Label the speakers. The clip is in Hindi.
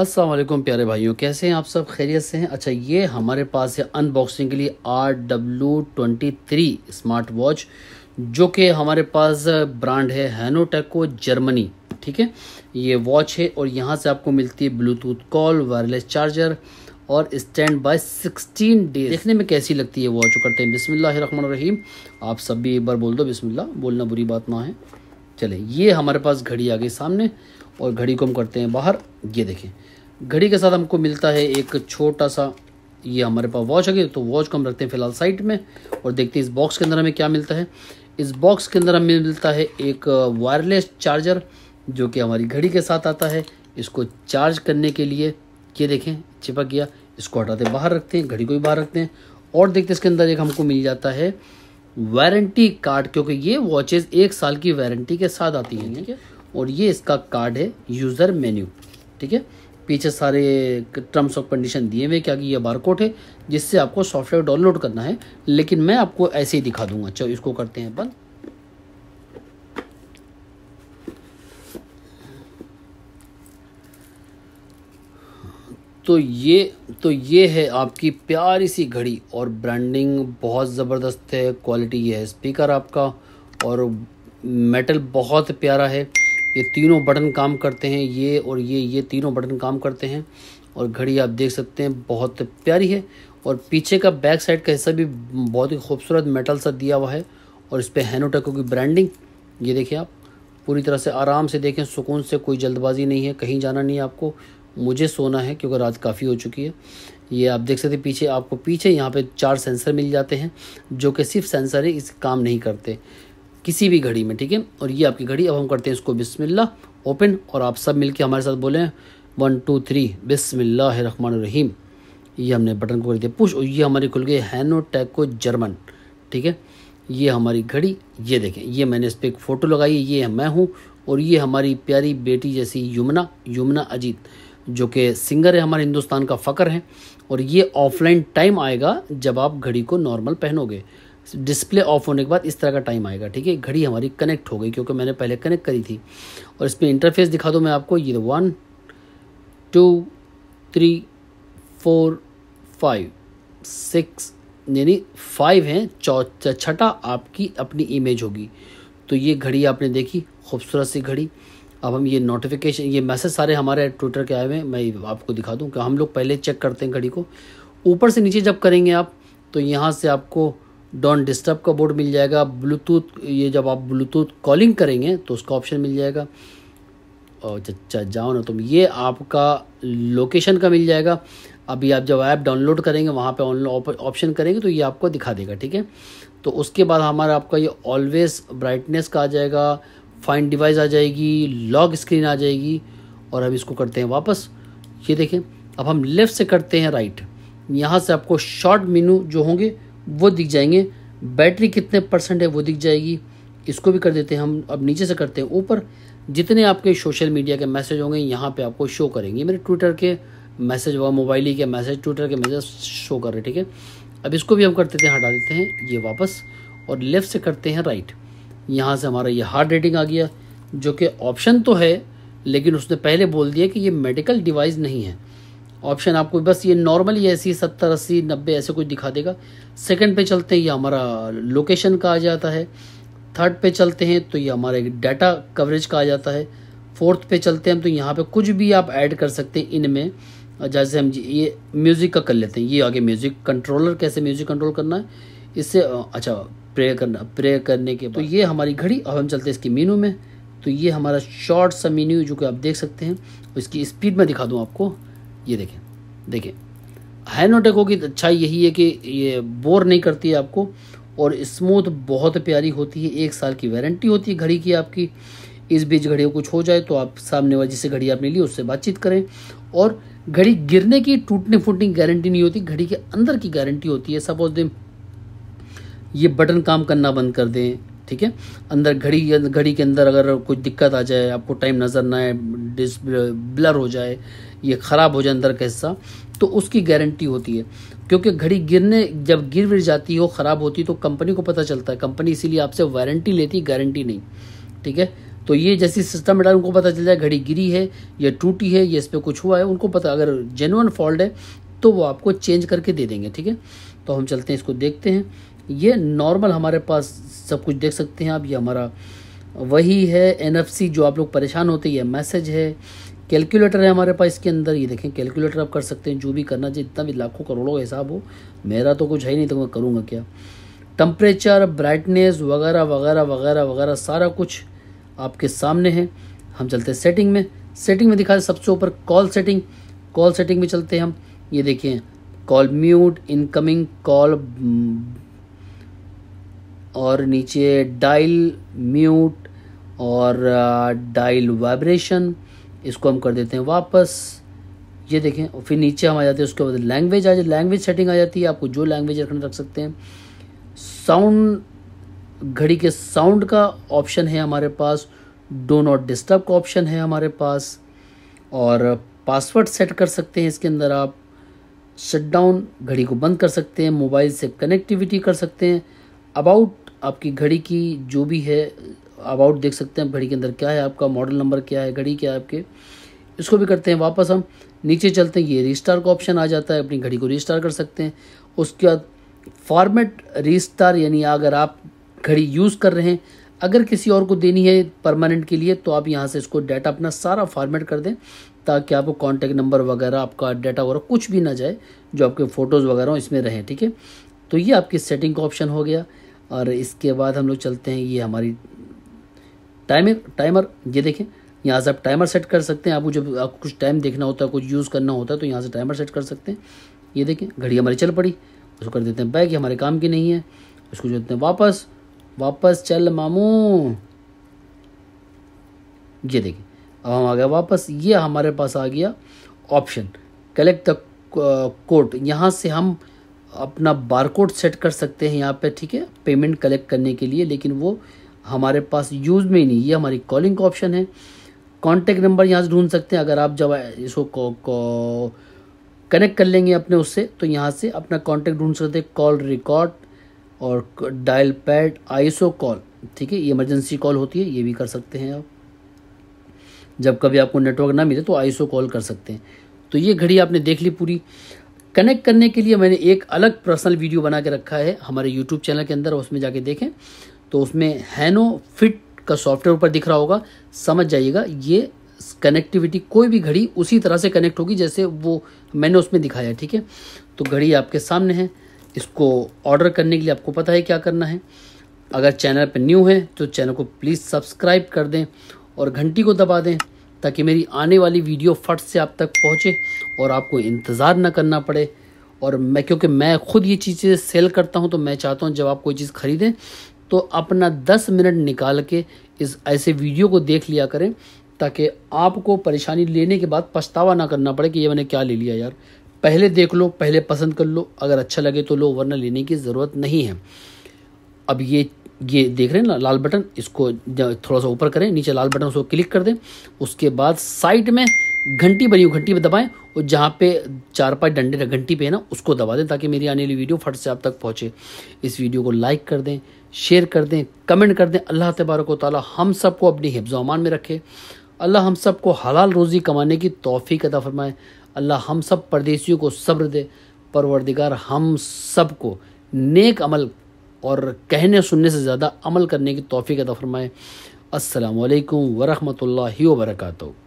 Speaker 1: असलम प्यारे भाइयों कैसे हैं आप सब खैरियत से हैं अच्छा ये हमारे पास है अनबॉक्सिंग के लिए R W twenty three smart watch जो कि हमारे पास ब्रांड है हैनोटेको जर्मनी ठीक है ये वॉच है और यहाँ से आपको मिलती है ब्लूटूथ कॉल वायरलेस चार्जर और स्टैंड बाय 16 डेज देखने में कैसी लगती है वॉच करते हैं रहीम आप सब भी एक बार बोल दो बिसमिल्ला बोलना बुरी बात ना है चले ये हमारे पास घड़ी आ गई सामने और घड़ी को हम करते हैं बाहर ये देखें घड़ी के साथ हमको मिलता है एक छोटा सा ये हमारे पास वॉच है तो वॉच को हम रखते हैं फिलहाल साइड में और देखते हैं इस बॉक्स के अंदर हमें क्या मिलता है इस बॉक्स के अंदर हमें मिलता है एक वायरलेस चार्जर जो कि हमारी घड़ी के साथ आता है इसको चार्ज करने के लिए ये देखें चिपक गया इसको हटाते बाहर रखते हैं घड़ी को भी बाहर रखते हैं और देखते हैं इसके अंदर एक हमको मिल जाता है वारंटी कार्ड क्योंकि ये वॉचेज़ एक साल की वारंटी के साथ आती हैं ठीक है और ये इसका कार्ड है यूज़र मेन्यू ठीक है पीछे सारे टर्म्स ऑफ कंडीशन दिए हुए क्या कि ये बारकोड है जिससे आपको सॉफ्टवेयर डाउनलोड करना है लेकिन मैं आपको ऐसे ही दिखा दूंगा चलो इसको करते हैं बंद तो ये तो ये है आपकी प्यारी सी घड़ी और ब्रांडिंग बहुत ज़बरदस्त है क्वालिटी ये है स्पीकर आपका और मेटल बहुत प्यारा है ये तीनों बटन काम करते हैं ये और ये ये तीनों बटन काम करते हैं और घड़ी आप देख सकते हैं बहुत प्यारी है और पीछे का बैक साइड का हिस्सा भी बहुत ही खूबसूरत मेटल सा दिया हुआ है और इस पर हैनोटेको की ब्रांडिंग ये देखिए आप पूरी तरह से आराम से देखें सुकून से कोई जल्दबाजी नहीं है कहीं जाना नहीं है आपको मुझे सोना है क्योंकि रात काफ़ी हो चुकी है ये आप देख सकते पीछे आपको पीछे यहाँ पे चार सेंसर मिल जाते हैं जो कि सिर्फ सेंसर ही इस काम नहीं करते किसी भी घड़ी में ठीक है और ये आपकी घड़ी अब हम करते हैं इसको बिसमिल्ला ओपन और आप सब मिलके हमारे साथ बोलें वन टू थ्री बिसमिल्ला रहीम ये हमने बटन को कर दिया पुश और ये हमारी खुल गई हैनो टैको जर्मन ठीक है ये हमारी घड़ी ये देखें ये मैंने इस पर एक फ़ोटो लगाई है ये मैं हूँ और ये हमारी प्यारी बेटी जैसी यमुना यमुना अजीत जो कि सिंगर है हमारे हिंदुस्तान का फ़ख्र है और ये ऑफलाइन टाइम आएगा जब आप घड़ी को नॉर्मल पहनोगे डिस्प्ले ऑफ होने के बाद इस तरह का टाइम आएगा ठीक है घड़ी हमारी कनेक्ट हो गई क्योंकि मैंने पहले कनेक्ट करी थी और इसमें इंटरफेस दिखा दो मैं आपको ये one two three four five six यानी फाइव हैं चौ छठा आपकी अपनी इमेज होगी तो ये घड़ी आपने देखी खूबसूरत सी घड़ी अब हम ये नोटिफिकेशन ये मैसेज सारे हमारे ट्विटर के आए हुए हैं मैं आपको दिखा दूँ कि हम लोग पहले चेक करते हैं घड़ी को ऊपर से नीचे जब करेंगे आप तो यहाँ से आपको डोंट डिस्टर्ब का बोर्ड मिल जाएगा ब्लूटूथ ये जब आप ब्लूटूथ कॉलिंग करेंगे तो उसका ऑप्शन मिल जाएगा और अच्छा जाओ ना तुम तो ये आपका लोकेशन का मिल जाएगा अभी आप जब ऐप डाउनलोड करेंगे वहाँ पे ऑप्शन करेंगे तो ये आपको दिखा देगा ठीक है तो उसके बाद हमारा आपका ये ऑलवेज ब्राइटनेस का आ जाएगा फाइन डिवाइस आ जाएगी लॉक स्क्रीन आ जाएगी और हम इसको करते हैं वापस ये देखें अब हम लेफ़्ट से करते हैं राइट यहाँ से आपको शॉर्ट मीनू जो होंगे वो दिख जाएंगे बैटरी कितने परसेंट है वो दिख जाएगी इसको भी कर देते हैं हम अब नीचे से करते हैं ऊपर जितने आपके सोशल मीडिया के मैसेज होंगे यहाँ पे आपको शो करेंगे मेरे ट्विटर के मैसेज हुआ मोबाइल ही के मैसेज ट्विटर के मैसेज शो कर रहे ठीक है अब इसको भी हम कर देते हैं हटा देते हैं ये वापस और लेफ़्ट से करते हैं राइट यहाँ से हमारा ये हार्ड रेटिंग आ गया जो कि ऑप्शन तो है लेकिन उसने पहले बोल दिया कि ये मेडिकल डिवाइस नहीं है ऑप्शन आपको बस ये नॉर्मली ऐसी सत्तर अस्सी नब्बे ऐसे कुछ दिखा देगा सेकंड पे चलते हैं ये हमारा लोकेशन का आ जाता है थर्ड पे चलते हैं तो ये हमारा एक डाटा कवरेज का आ जाता है फोर्थ पे चलते हैं तो यहाँ पे कुछ भी आप ऐड कर सकते हैं इनमें जैसे हम ये म्यूज़िक का कर लेते हैं ये आगे म्यूज़िक कंट्रोलर कैसे म्यूज़िक कंट्रोल करना है इससे अच्छा प्रे करना प्रे करने के तो बाद तो ये हमारी घड़ी अब हम चलते हैं इसके मीनू में तो ये हमारा शॉर्ट सा मीन्यू जो कि आप देख सकते हैं इसकी स्पीड में दिखा दूँ आपको ये देखें देखिए हाइनोटेको होगी तो अच्छा यही है कि ये बोर नहीं करती है आपको और स्मूथ बहुत प्यारी होती है एक साल की वारंटी होती है घड़ी की आपकी इस बीच घड़ी कुछ हो जाए तो आप सामने वाली जिससे घड़ी आपने ली उससे बातचीत करें और घड़ी गिरने की टूटने फूटने की गारंटी नहीं होती घड़ी के अंदर की गारंटी होती है सपोज दे ये बटन काम करना बंद कर दें ठीक है अंदर घड़ी घड़ी के अंदर अगर कुछ दिक्कत आ जाए आपको टाइम नज़र ना आए डिस ब्लर हो जाए ये ख़राब हो जाए अंदर का हिस्सा तो उसकी गारंटी होती है क्योंकि घड़ी गिरने जब गिर गिर जाती है हो ख़राब होती है तो कंपनी को पता चलता है कंपनी इसीलिए आपसे वारंटी लेती है गारंटी नहीं ठीक है तो ये जैसी सिस्टम डाल उनको पता चल जाए घड़ी गिरी है या टूटी है या इस पर कुछ हुआ है उनको पता अगर जेनुअन फॉल्ट है तो वो आपको चेंज करके दे देंगे ठीक है तो हम चलते हैं इसको देखते हैं ये नॉर्मल हमारे पास सब कुछ देख सकते हैं आप ये हमारा वही है एन जो आप लोग परेशान होते ये मैसेज है कैलकुलेटर है हमारे पास इसके अंदर ये देखें कैलकुलेटर आप कर सकते हैं जो भी करना चाहिए जितना भी लाखों करोड़ों का हिसाब हो मेरा तो कुछ है ही नहीं तो मैं करूँगा क्या टम्परेचर ब्राइटनेस वगैरह वगैरह वगैरह वगैरह सारा कुछ आपके सामने है हम चलते हैं सेटिंग में सेटिंग में दिखा सबसे ऊपर कॉल सेटिंग कॉल सेटिंग में चलते हैं हम ये देखें कॉल म्यूट इनकमिंग कॉल और नीचे डायल म्यूट और डायल uh, वाइब्रेशन इसको हम कर देते हैं वापस ये देखें और फिर नीचे हम आ जाते हैं उसके बाद लैंग्वेज आ जाए लैंग्वेज सेटिंग आ जाती है आपको जो लैंग्वेज रखना रख सकते हैं साउंड घड़ी के साउंड का ऑप्शन है हमारे पास डो नॉट डिस्टर्ब का ऑप्शन है हमारे पास और पासवर्ड सेट कर सकते हैं इसके अंदर आप शट डाउन घड़ी को बंद कर सकते हैं मोबाइल से कनेक्टिविटी कर सकते हैं अबाउट आपकी घड़ी की जो भी है अबाउट देख सकते हैं घड़ी के अंदर क्या है आपका मॉडल नंबर क्या है घड़ी क्या है आपके इसको भी करते हैं वापस हम नीचे चलते हैं ये रिस्टार का ऑप्शन आ जाता है अपनी घड़ी को रिस्टार कर सकते हैं उसके बाद फॉर्मेट रिस्टार यानी अगर आप घड़ी यूज़ कर रहे हैं अगर किसी और को देनी है परमानेंट के लिए तो आप यहाँ से इसको डाटा अपना सारा फॉर्मेट कर दें ताकि आपको कॉन्टैक्ट नंबर वगैरह आपका डाटा वगैरह कुछ भी ना जाए जो आपके फ़ोटोज़ वगैरह इसमें रहें ठीक है तो ये आपकी सेटिंग का ऑप्शन हो गया और इसके बाद हम लोग चलते हैं ये हमारी टाइमर टाइमर ये देखें यहाँ से आप टाइमर सेट कर सकते हैं आपको जब आपको कुछ टाइम देखना होता है कुछ यूज़ करना होता है तो यहाँ से टाइमर सेट कर सकते हैं ये देखें घड़ी हमारी चल पड़ी उसको कर देते हैं बैग ये हमारे काम की नहीं है उसको जो देते हैं वापस वापस चल मामू ये देखें अब हम आ गए वापस ये हमारे पास आ गया ऑप्शन कलेक्ट द कोड यहाँ से हम अपना बारकोड सेट कर सकते हैं यहाँ पे ठीक है पेमेंट कलेक्ट करने के लिए लेकिन वो हमारे पास यूज़ में ही नहीं ये हमारी कॉलिंग का ऑप्शन है कॉन्टैक्ट नंबर यहाँ से ढूंढ सकते हैं अगर आप जब इसको कनेक्ट कर लेंगे अपने उससे तो यहाँ से अपना कॉन्टैक्ट ढूंढ सकते हैं कॉल रिकॉर्ड और डायल पैड आईसो कॉल ठीक है ये इमरजेंसी कॉल होती है ये भी कर सकते हैं आप जब कभी आपको नेटवर्क ना मिले तो आईसो कॉल कर सकते हैं तो ये घड़ी आपने देख ली पूरी कनेक्ट करने के लिए मैंने एक अलग पर्सनल वीडियो बना के रखा है हमारे यूट्यूब चैनल के अंदर उसमें जाके देखें तो उसमें हैनो फिट का सॉफ्टवेयर ऊपर दिख रहा होगा समझ जाइएगा ये कनेक्टिविटी कोई भी घड़ी उसी तरह से कनेक्ट होगी जैसे वो मैंने उसमें दिखाया ठीक है तो घड़ी आपके सामने है इसको ऑर्डर करने के लिए आपको पता है क्या करना है अगर चैनल पर न्यू है तो चैनल को प्लीज़ सब्सक्राइब कर दें और घंटी को दबा दें ताकि मेरी आने वाली वीडियो फट से आप तक पहुँचे और आपको इंतज़ार ना करना पड़े और मैं क्योंकि मैं खुद ये चीज़ें सेल करता हूँ तो मैं चाहता हूँ जब आप कोई चीज़ ख़रीदें तो अपना दस मिनट निकाल के इस ऐसे वीडियो को देख लिया करें ताकि आपको परेशानी लेने के बाद पछतावा ना करना पड़े कि ये मैंने क्या ले लिया यार पहले देख लो पहले पसंद कर लो अगर अच्छा लगे तो लो वरना लेने की ज़रूरत नहीं है अब ये ये देख रहे हैं ना लाल बटन इसको थोड़ा सा ऊपर करें नीचे लाल बटन उसको क्लिक कर दें उसके बाद साइड में घंटी बनी हुई घंटी पर दबाएं और जहाँ पे चार पांच डंडे घंटी पे है ना उसको दबा दें ताकि मेरी आने वाली वीडियो फट से आप तक पहुँचे इस वीडियो को लाइक कर दें शेयर कर दें कमेंट कर दें अल्लाह तबारक ताली हम सबको अपनी अमान में रखे अल्लाह हम सब को हलाल रोज़ी कमाने की तोफ़ी अदा फ़रमाए अल्लाह हम सब परदेसियों को सब्र दे परवरदिगार हम सब को नेक अमल और कहने सुनने से ज़्यादा अमल करने की तोफ़ी अदा फ़रमाए असलकम वरहमल वर्का